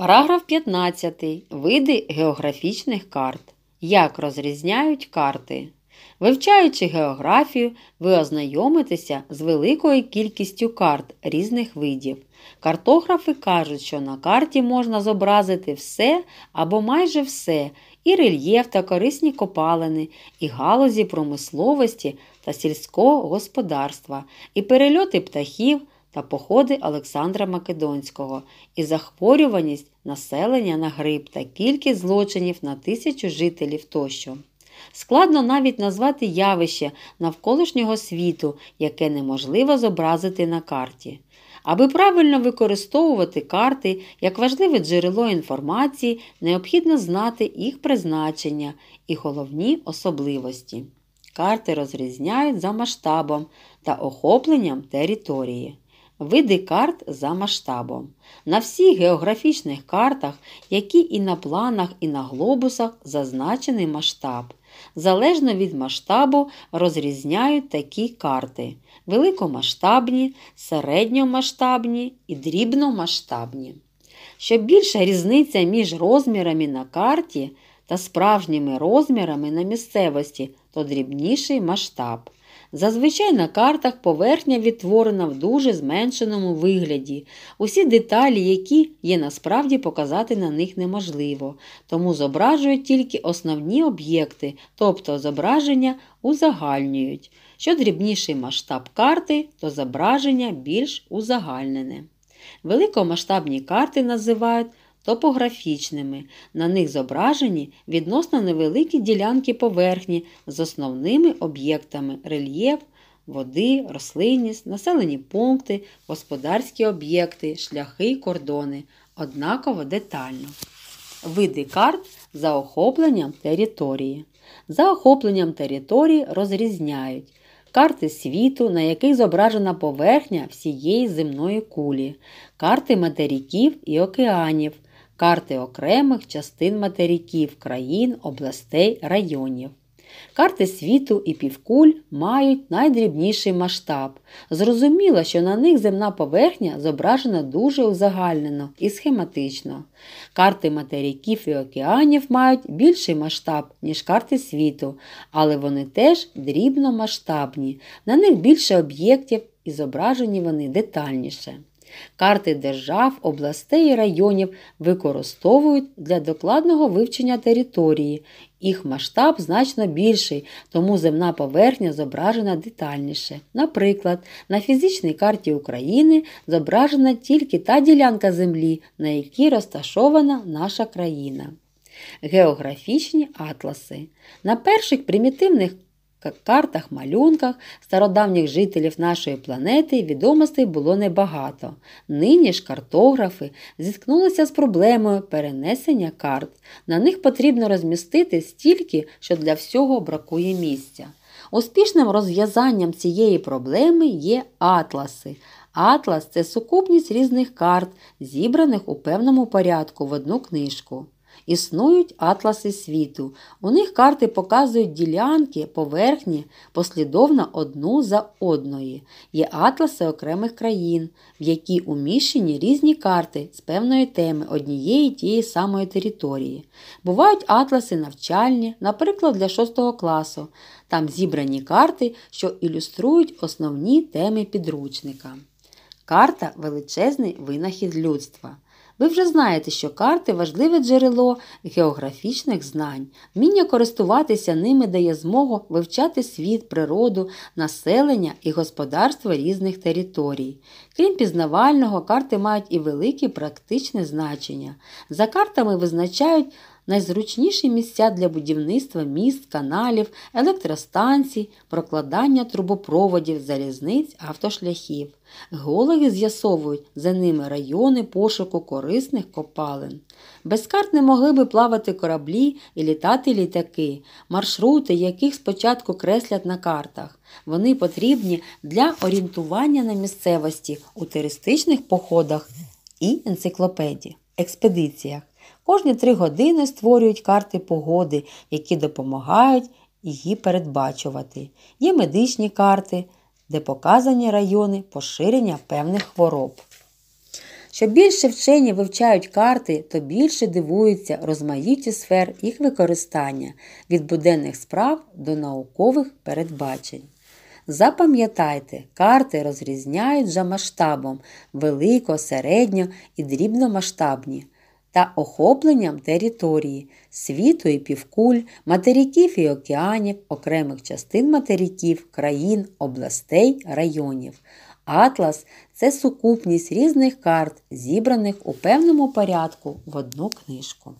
Параграф 15. Види географічних карт. Як розрізняють карти. Вивчаючи географію, ви ознайомитеся з великою кількістю карт різних видів. Картографи кажуть, що на карті можна зобразити все або майже все, і рельєф та корисні копалини, і галузі промисловості та сільського господарства, і перельоти птахів та походи Олександра Македонського і захворюваність населення на грип та кількість злочинів на тисячу жителів тощо. Складно навіть назвати явище навколишнього світу, яке неможливо зобразити на карті. Аби правильно використовувати карти як важливе джерело інформації, необхідно знати їх призначення і головні особливості. Карти розрізняють за масштабом та охопленням території. Види карт за масштабом. На всіх географічних картах, які і на планах, і на глобусах зазначений масштаб. Залежно від масштабу розрізняють такі карти: великомасштабні, середньомасштабні і дрібномасштабні. Щоб більша різниця між розмірами на карті та справжніми розмірами на місцевості, то дрібніший масштаб. Зазвичай на картах поверхня відтворена в дуже зменшеному вигляді. Усі деталі, які є насправді показати на них неможливо, тому зображують тільки основні об'єкти, тобто зображення узагальнюють. Що дрібніший масштаб карти, то зображення більш узагальнене. Великомасштабні карти називають топографічними. На них зображені відносно невеликі ділянки поверхні з основними об'єктами рельєф, води, рослинність, населені пункти, господарські об'єкти, шляхи, кордони. Однаково детально. Види карт за охопленням території. За охопленням території розрізняють карти світу, на яких зображена поверхня всієї земної кулі, карти материків і океанів, карти окремих частин материків, країн, областей, районів. Карти світу і півкуль мають найдрібніший масштаб. Зрозуміло, що на них земна поверхня зображена дуже узагальнено і схематично. Карти материків і океанів мають більший масштаб, ніж карти світу, але вони теж дрібномасштабні, на них більше об'єктів і зображені вони детальніше. Карти держав, областей і районів використовують для докладного вивчення території. Їх масштаб значно більший, тому земна поверхня зображена детальніше. Наприклад, на фізичній карті України зображена тільки та ділянка землі, на якій розташована наша країна. Географічні атласи. На перших примітивних картах, малюнках стародавніх жителів нашої планети відомостей було небагато. Нині ж картографи зіткнулися з проблемою перенесення карт. На них потрібно розмістити стільки, що для всього бракує місця. Успішним розв'язанням цієї проблеми є атласи. Атлас це сукупність різних карт, зібраних у певному порядку в одну книжку. Існують атласи світу. У них карти показують ділянки, поверхні послідовно одну за одної. Є атласи окремих країн, в які уміщені різні карти з певної теми однієї тієї самої території. Бувають атласи навчальні, наприклад, для 6 класу. Там зібрані карти, що ілюструють основні теми підручника. Карта величезний винахід людства. Ви вже знаєте, що карти важливе джерело географічних знань. Вміння користуватися ними дає змогу вивчати світ, природу, населення і господарство різних територій. Крім пізнавального, карти мають і велике практичне значення. За картами визначають найзручніші місця для будівництва міст, каналів, електростанцій, прокладання трубопроводів, залізниць, автошляхів. Геологи з'ясовують за ними райони пошуку корисних копалин. Без карт не могли би плавати кораблі і літати літаки, маршрути, яких спочатку креслять на картах. Вони потрібні для орієнтування на місцевості у туристичних походах і енциклопедії, експедиціях. Кожні три години створюють карти погоди, які допомагають її передбачувати. Є медичні карти, де показані райони поширення певних хвороб. Щоб більше вчені вивчають карти, то більше дивуються розмаїті сфер їх використання від буденних справ до наукових передбачень. Запам'ятайте, карти розрізняють за масштабом велико, середньо і дрібномасштабні та охопленням території, світу і півкуль, материків і океанів, окремих частин материків, країн, областей, районів. Атлас це сукупність різних карт, зібраних у певному порядку в одну книжку.